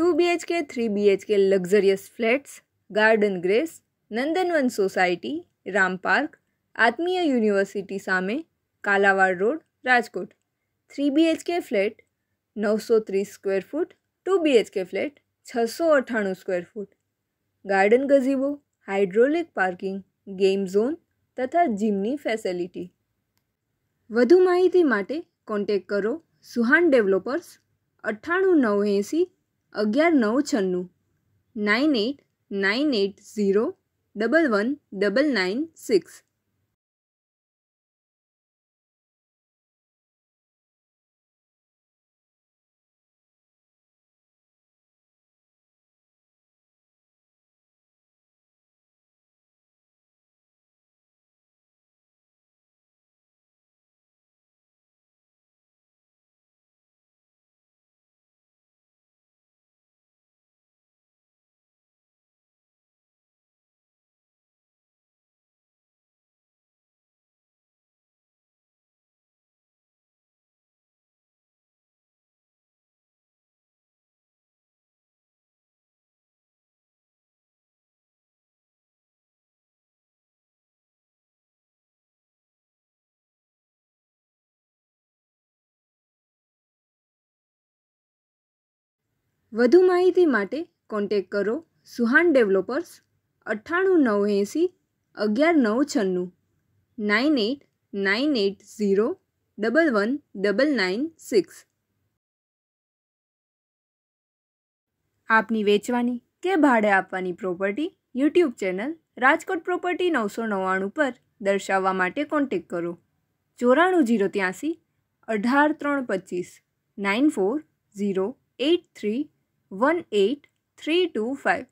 Two BHK three BHK luxurious flats Garden Grace Nandanvan society Ram park Atmiya university સામે Kalawad road Rajkot three BHK flat નવસો ત્રીસ square foot two BHK flat છસો અઠ્ઠાણું square foot garden gazebo hydraulic parking game zone તથા જીમની facility વધુ માહિતી માટે કોન્ટેક કરો સુહાન ડેવલપર્સ અઠ્ઠાણું નવ એંસી અગિયાર નવ છન્નું nine eight nine eight zero double one double nine six વધુ માહિતી માટે કોન્ટેક કરો સુહાન ડેવલપર્સ અઠ્ઠાણું નવ એંસી અગિયાર નવ છન્નું nine eight nine eight zero double one double nine six આપની વેચવાની કે ભાડે આપવાની property YouTube channel Rajkot property નવસો નવ્વાણું પર દર્શાવવા માટે કોન્ટેક કરો ચોરાણું જીરો ત્યાંસી અઢાર ત્રણ પચીસ nine four zero eight three 18325.